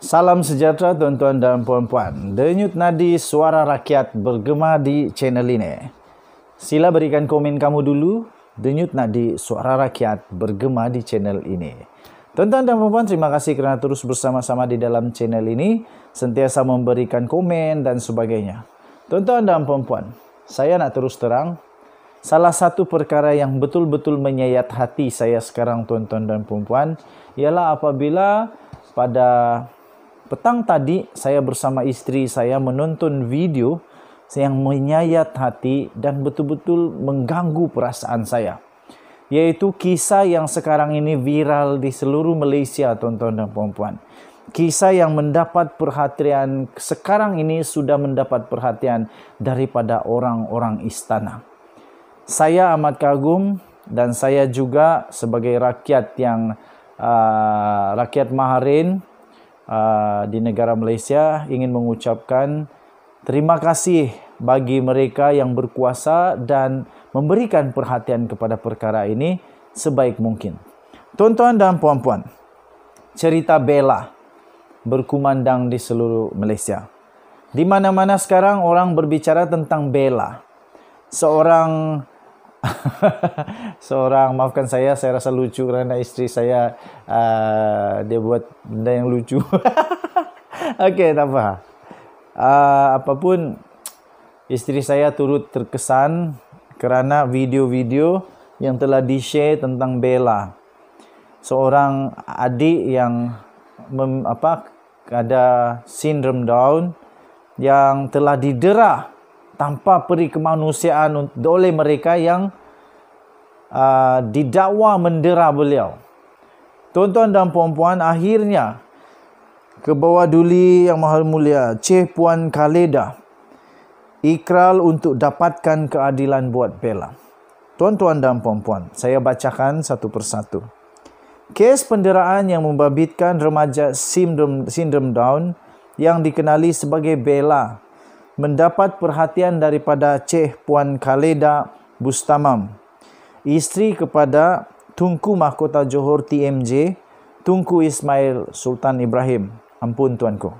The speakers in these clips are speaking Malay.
Salam sejahtera tuan-tuan dan puan-puan. Denyut nadi suara rakyat bergema di channel ini. Sila berikan komen kamu dulu. Denyut nadi suara rakyat bergema di channel ini. Tuan-tuan dan puan-puan, terima kasih kerana terus bersama-sama di dalam channel ini. Sentiasa memberikan komen dan sebagainya. Tuan-tuan dan puan-puan, saya nak terus terang. Salah satu perkara yang betul-betul menyayat hati saya sekarang tuan-tuan dan puan-puan ialah apabila pada Petang tadi saya bersama istri saya menonton video yang menyayat hati dan betul-betul mengganggu perasaan saya. Yaitu kisah yang sekarang ini viral di seluruh Malaysia, tuan-tuan dan puan-puan. Kisah yang mendapat perhatian sekarang ini sudah mendapat perhatian daripada orang-orang istana. Saya amat kagum dan saya juga sebagai rakyat yang uh, rakyat Maharin, Uh, di negara Malaysia ingin mengucapkan terima kasih bagi mereka yang berkuasa dan memberikan perhatian kepada perkara ini sebaik mungkin. Tuan-tuan dan puan-puan, cerita Bella berkumandang di seluruh Malaysia. Di mana-mana sekarang orang berbicara tentang Bella, Seorang seorang maafkan saya saya rasa lucu kerana isteri saya uh, dia buat benda yang lucu okey tak apa uh, apapun isteri saya turut terkesan kerana video-video yang telah di-share tentang Bella seorang adik yang mem, apa ada sindrom down yang telah didera tanpa peri kemanusiaan oleh mereka yang uh, didakwa mendera beliau. Tuan-tuan dan puan-puan, akhirnya ke bawah duli yang mahal mulia, Cik Puan Kaleda ikral untuk dapatkan keadilan buat Bella. Tuan-tuan dan puan-puan, saya bacakan satu persatu. Kes penderaan yang membabitkan remaja sindrom, sindrom Down yang dikenali sebagai Bella mendapat perhatian daripada Cik Puan Kaleda Bustamam, isteri kepada Tunku Mahkota Johor TMJ, Tunku Ismail Sultan Ibrahim. Ampun tuanku.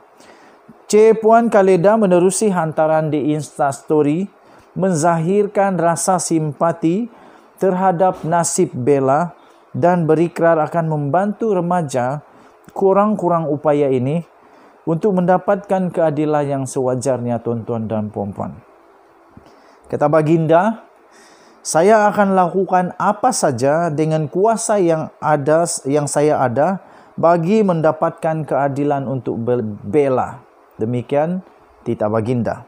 Cik Puan Kaleda menerusi hantaran di Insta Story menzahirkan rasa simpati terhadap nasib Bella dan berikrar akan membantu remaja kurang-kurang upaya ini untuk mendapatkan keadilan yang sewajarnya tuan-tuan dan puan-puan. Kata baginda, saya akan lakukan apa saja dengan kuasa yang ada yang saya ada bagi mendapatkan keadilan untuk bela. Demikian tita baginda.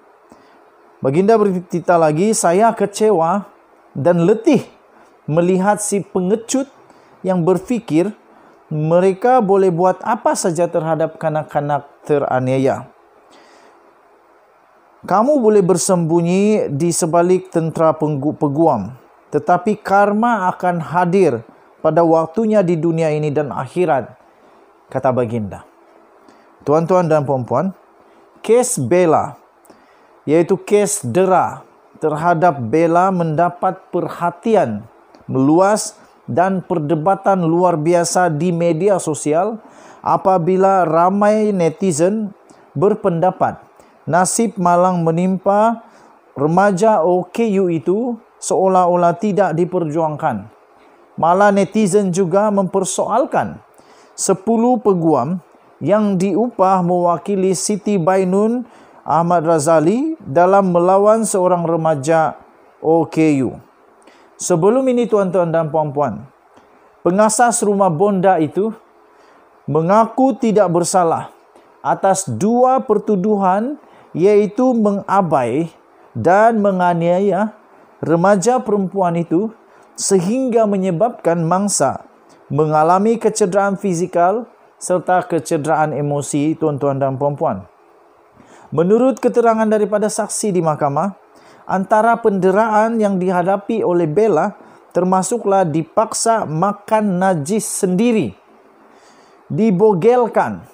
Baginda bertitah lagi, saya kecewa dan letih melihat si pengecut yang berfikir mereka boleh buat apa saja terhadap kanak-kanak teraniaya. Kamu boleh bersembunyi di sebalik tentera peguam, tetapi karma akan hadir pada waktunya di dunia ini dan akhirat, kata baginda. Tuan-tuan dan puan-puan, kes bela, iaitu kes dera terhadap bela mendapat perhatian meluas dan dan perdebatan luar biasa di media sosial apabila ramai netizen berpendapat nasib malang menimpa remaja OKU itu seolah-olah tidak diperjuangkan. Malah netizen juga mempersoalkan 10 peguam yang diupah mewakili Siti Bainun Ahmad Razali dalam melawan seorang remaja OKU. Sebelum ini tuan-tuan dan puan-puan, pengasas rumah bonda itu mengaku tidak bersalah atas dua pertuduhan iaitu mengabai dan menganiaya remaja perempuan itu sehingga menyebabkan mangsa mengalami kecederaan fizikal serta kecederaan emosi tuan-tuan dan puan-puan. Menurut keterangan daripada saksi di mahkamah, Antara penderaan yang dihadapi oleh Bella termasuklah dipaksa makan najis sendiri, dibogelkan,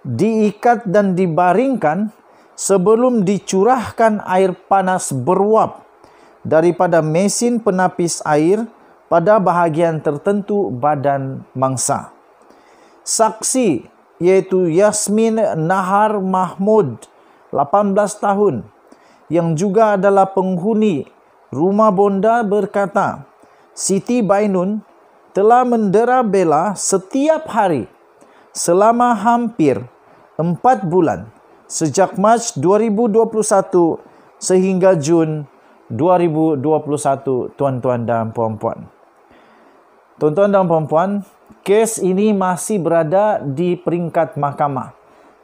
diikat dan dibaringkan sebelum dicurahkan air panas beruap daripada mesin penapis air pada bahagian tertentu badan mangsa. Saksi yaitu Yasmin Nahar Mahmud, 18 tahun, yang juga adalah penghuni rumah bonda berkata, Siti Bainun telah mendera Bella setiap hari selama hampir empat bulan sejak Mac 2021 sehingga Jun 2021 tuan-tuan dan puan-puan. Tuan-tuan dan puan-puan, kes ini masih berada di peringkat mahkamah.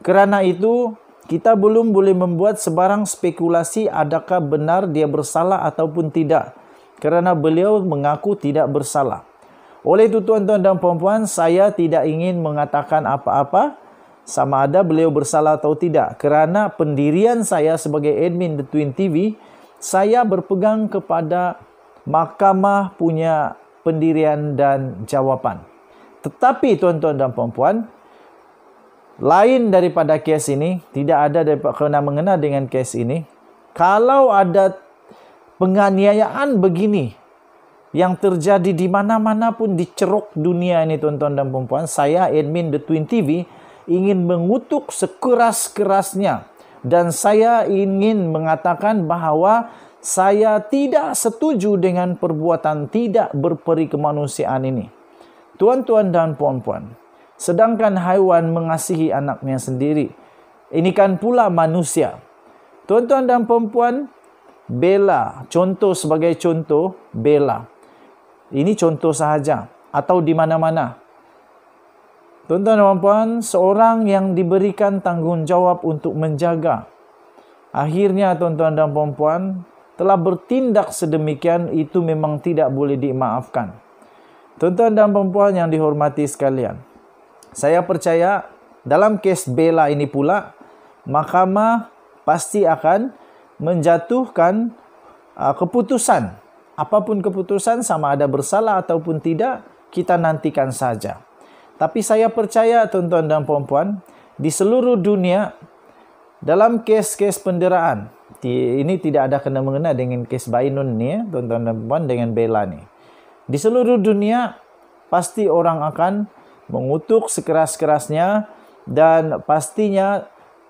Kerana itu, kita belum boleh membuat sebarang spekulasi adakah benar dia bersalah ataupun tidak kerana beliau mengaku tidak bersalah. Oleh itu tuan-tuan dan puan-puan, saya tidak ingin mengatakan apa-apa sama ada beliau bersalah atau tidak kerana pendirian saya sebagai admin The Twin TV, saya berpegang kepada mahkamah punya pendirian dan jawapan. Tetapi tuan-tuan dan puan-puan, lain daripada case ini, tidak ada kena mengena dengan case ini. Kalau ada penganiayaan begini yang terjadi di mana-mana pun di ceruk dunia ini tuan-tuan dan perempuan, saya admin The Twin TV ingin mengutuk sekeras-kerasnya dan saya ingin mengatakan bahwa saya tidak setuju dengan perbuatan tidak berperi kemanusiaan ini. Tuan-tuan dan puan-puan, sedangkan haiwan mengasihi anaknya sendiri. Ini kan pula manusia. Tuan-tuan dan perempuan, bela. Contoh sebagai contoh, bela. Ini contoh sahaja. Atau di mana-mana. Tuan-tuan dan perempuan, seorang yang diberikan tanggungjawab untuk menjaga. Akhirnya, tuan-tuan dan perempuan, telah bertindak sedemikian, itu memang tidak boleh dimaafkan. Tuan-tuan dan perempuan yang dihormati sekalian saya percaya dalam kes Bella ini pula mahkamah pasti akan menjatuhkan uh, keputusan apapun keputusan sama ada bersalah ataupun tidak kita nantikan saja tapi saya percaya tuan-tuan dan puan-puan di seluruh dunia dalam kes-kes penderaan ini tidak ada kena mengena dengan kes Bainun ni ya, tuan-tuan dan puan dengan Bella ni di seluruh dunia pasti orang akan mengutuk sekeras-kerasnya dan pastinya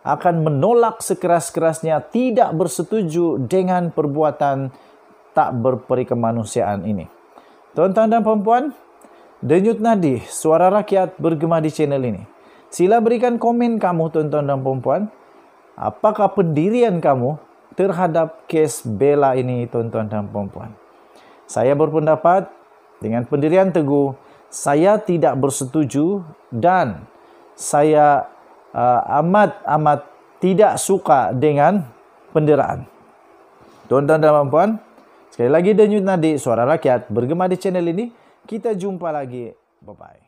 akan menolak sekeras-kerasnya tidak bersetuju dengan perbuatan tak berperi kemanusiaan ini. Tuan-tuan dan puan-puan, denyut nadi suara rakyat bergema di channel ini. Sila berikan komen kamu tuan-tuan dan puan-puan, apakah pendirian kamu terhadap kes bela ini tuan-tuan dan puan-puan. Saya berpendapat dengan pendirian teguh saya tidak bersetuju dan saya uh, amat amat tidak suka dengan penderaan. Tuan-tuan dan puan-puan, sekali lagi Denyut Nadi, Suara Rakyat bergema di channel ini. Kita jumpa lagi. Bye-bye.